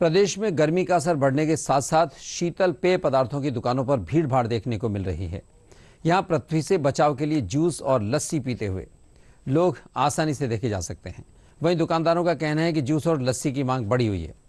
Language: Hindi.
प्रदेश में गर्मी का असर बढ़ने के साथ साथ शीतल पेय पदार्थों की दुकानों पर भीड़ भाड़ देखने को मिल रही है यहाँ पृथ्वी से बचाव के लिए जूस और लस्सी पीते हुए लोग आसानी से देखे जा सकते हैं वहीं दुकानदारों का कहना है कि जूस और लस्सी की मांग बढ़ी हुई है